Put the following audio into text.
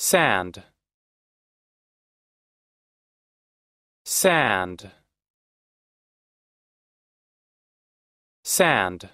sand sand sand